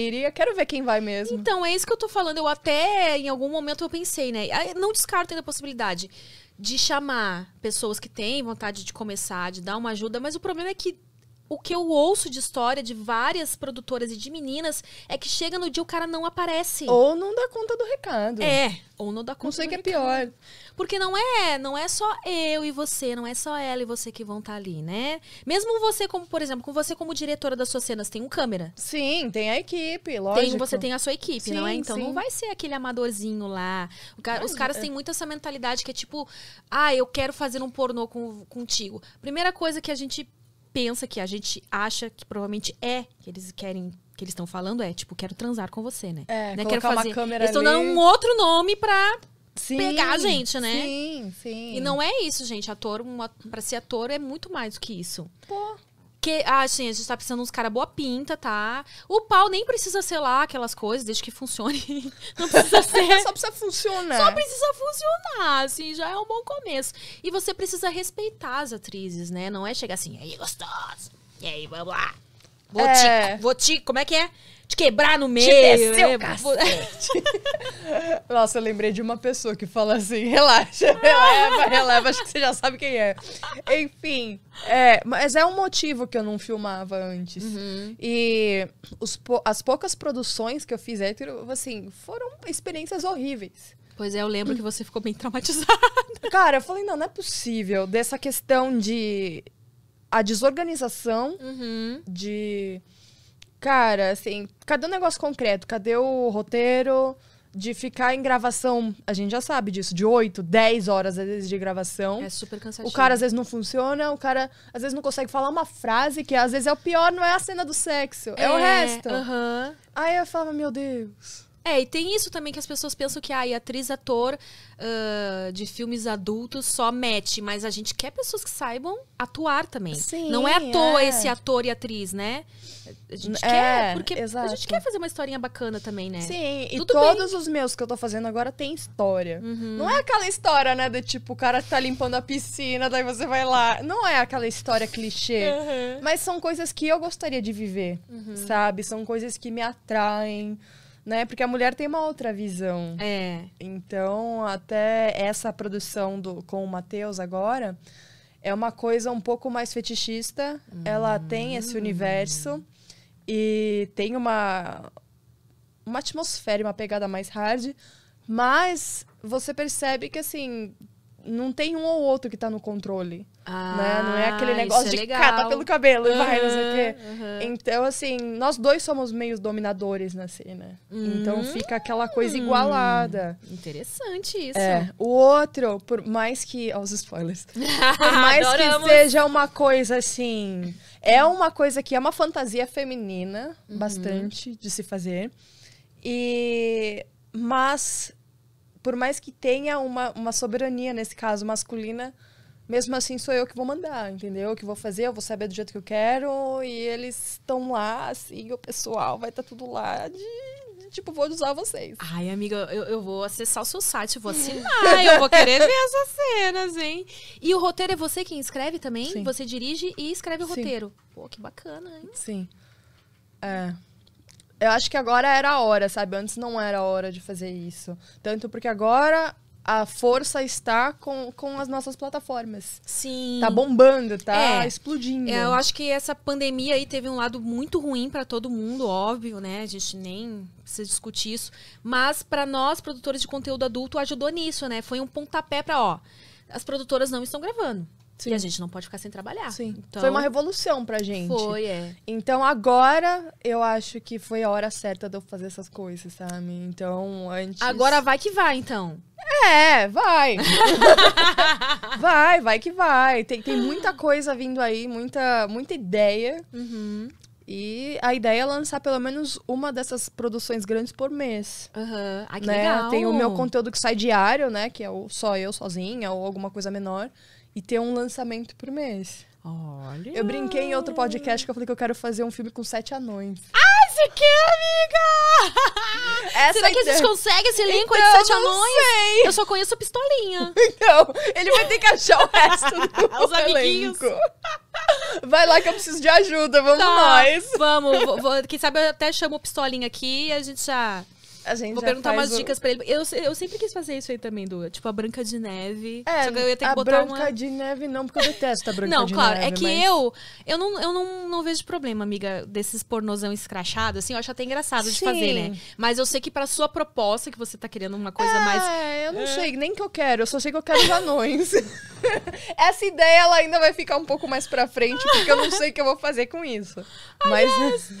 Iria, quero ver quem vai mesmo. Então, é isso que eu tô falando. Eu até, em algum momento, eu pensei, né? Não descarto ainda a possibilidade de chamar pessoas que têm vontade de começar, de dar uma ajuda, mas o problema é que o que eu ouço de história de várias produtoras e de meninas é que chega no dia o cara não aparece. Ou não dá conta do recado. É, ou não dá conta. Não sei do que é recado. é pior. Porque não é, não é só eu e você, não é só ela e você que vão estar tá ali, né? Mesmo você como, por exemplo, com você como diretora das suas cenas, tem um câmera. Sim, tem a equipe, lógico. Tem, você tem a sua equipe, sim, não é? Então sim. não vai ser aquele amadorzinho lá. Cara, os caras é. têm muito essa mentalidade que é tipo, ah, eu quero fazer um pornô com, contigo. Primeira coisa que a gente pensa, que a gente acha que provavelmente é que eles querem que eles estão falando é, tipo, quero transar com você, né? É, né? quero fazer. Eles estão dando um outro nome pra pegar a gente, né? Sim, sim. E não é isso, gente. Ator, para pra ser ator é muito mais do que isso. Pô. Que, ah, assim, a gente tá precisando de uns caras boa pinta, tá? O pau nem precisa ser lá aquelas coisas, desde que funcione. Não precisa é, ser. Só precisa funcionar. Só precisa funcionar, assim, já é um bom começo. E você precisa respeitar as atrizes, né? Não é chegar assim, e aí, gostoso, e aí, vamos lá. Vou é... te, vou te, como é que é? te quebrar no meio. Te desceu, né? Nossa, eu lembrei de uma pessoa que fala assim: relaxa, releva, releva, acho que você já sabe quem é. Enfim, é, mas é um motivo que eu não filmava antes. Uhum. E os, as poucas produções que eu fiz hétero, assim, foram experiências horríveis. Pois é, eu lembro que você ficou bem traumatizada. Cara, eu falei, não, não é possível. Dessa questão de. A desorganização, uhum. de Cara, assim, cadê o negócio concreto? Cadê o roteiro de ficar em gravação? A gente já sabe disso, de 8, 10 horas às vezes de gravação. É super cansativo. O cara às vezes não funciona, o cara às vezes não consegue falar uma frase, que às vezes é o pior, não é a cena do sexo, é, é o resto. Uhum. Aí eu falava, meu Deus. É, e tem isso também que as pessoas pensam que ah, atriz, ator uh, de filmes adultos só mete, mas a gente quer pessoas que saibam atuar também. Sim, Não é à toa é. esse ator e atriz, né? A gente é, quer, porque exato. a gente quer fazer uma historinha bacana também, né? Sim, Tudo e todos bem. os meus que eu tô fazendo agora tem história. Uhum. Não é aquela história, né, do tipo, o cara tá limpando a piscina, daí você vai lá. Não é aquela história clichê. Uhum. Mas são coisas que eu gostaria de viver, uhum. sabe? São coisas que me atraem né? Porque a mulher tem uma outra visão. É. Então, até essa produção do, com o Matheus agora é uma coisa um pouco mais fetichista. Hum. Ela tem esse hum. universo e tem uma uma atmosfera, uma pegada mais hard, mas você percebe que assim não tem um ou outro que tá no controle. Ah, né? Não é aquele ah, negócio é de catar cata pelo cabelo uhum, vai, não sei o quê. Uhum. Então, assim, nós dois somos meio dominadores na cena. então hum. fica aquela coisa igualada. Interessante isso. É, o outro, por mais que. Ó, os spoilers. Por mais que seja uma coisa assim. É uma coisa que é uma fantasia feminina, uhum. bastante de se fazer. E. Mas por mais que tenha uma, uma soberania, nesse caso masculina, mesmo assim sou eu que vou mandar, entendeu? Que vou fazer, eu vou saber do jeito que eu quero e eles estão lá, assim, o pessoal vai estar tá tudo lá de, Tipo, vou usar vocês. Ai, amiga, eu, eu vou acessar o seu site, vou assinar, eu vou querer ver essas cenas, hein? E o roteiro é você quem escreve também? Sim. Você dirige e escreve o Sim. roteiro. Pô, que bacana, hein? Sim. É eu acho que agora era a hora, sabe? Antes não era a hora de fazer isso. Tanto porque agora a força está com, com as nossas plataformas. Sim. Tá bombando, tá é. explodindo. É, eu acho que essa pandemia aí teve um lado muito ruim para todo mundo, óbvio, né? A gente nem precisa discutir isso, mas para nós produtores de conteúdo adulto ajudou nisso, né? Foi um pontapé para, ó, as produtoras não estão gravando. Sim. E a gente não pode ficar sem trabalhar. Sim. Então, foi uma revolução pra gente. Foi, é. Então agora eu acho que foi a hora certa de eu fazer essas coisas, sabe? Então, antes. Agora vai que vai, então. É, vai. vai, vai que vai. Tem, tem muita coisa vindo aí, muita, muita ideia. Uhum. E a ideia é lançar pelo menos uma dessas produções grandes por mês. Uhum. Ah, né? legal. Tem o meu conteúdo que sai diário, né? Que é o só eu sozinha ou alguma coisa menor. E ter um lançamento por mês. Olha. Eu brinquei em outro podcast que eu falei que eu quero fazer um filme com sete anões. Ah, você quer, amiga? Essa Será que a gente consegue esse elenco então, de sete não anões? Sei. Eu só conheço a pistolinha. Então, ele vai ter que achar o resto do Os amiguinhos. Vai lá que eu preciso de ajuda, vamos tá, nós. Vamos, vou, vou, quem sabe eu até chamo o pistolinha aqui e a gente já a gente Vou perguntar umas o... dicas pra ele. Eu, eu sempre quis fazer isso aí também, do Tipo, a Branca de Neve. É, só que eu ia ter que a botar Branca uma... de Neve não, porque eu detesto a Branca não, de claro, é Neve. Não, claro. É que mas... eu, eu, não, eu não, não vejo problema, amiga, desses pornozão escrachado. Assim, eu acho até engraçado Sim. de fazer, né? Mas eu sei que pra sua proposta, que você tá querendo uma coisa é, mais... É, eu não é. sei nem que eu quero. Eu só sei que eu quero os anões. Essa ideia, ela ainda vai ficar um pouco mais pra frente, porque eu não sei o que eu vou fazer com isso. Mas...